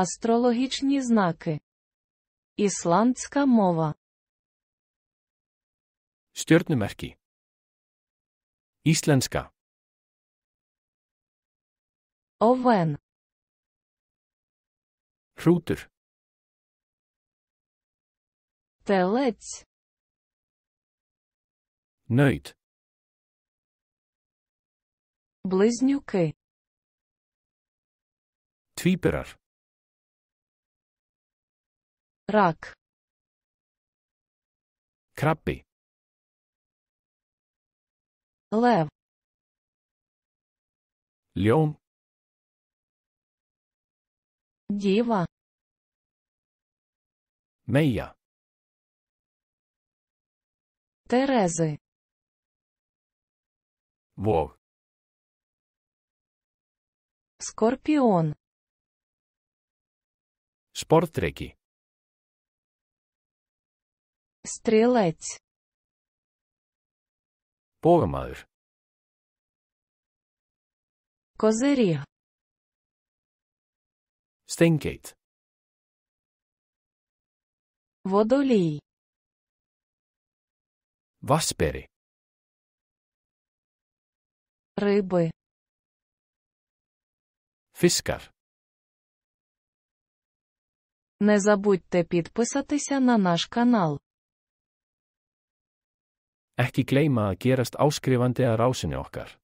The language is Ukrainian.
Астрологічні знаки. Ісландська мова. Stjörnumerki. Ісландська, Овен. Hrútur. Телець. Nöyt. Близнюки. Твіперар рак, крабби, лев, льом, діва, Мея. Терези. Вов. Скорпіон. Шпортреки. Стрілець. Бормар. Козиріг. Стенгейт. Водолій. Васпері. Риби. Фіскар: Не забудьте підписатися на наш канал. Ekki gleima að gerast áskrifandi að rásinni okkar.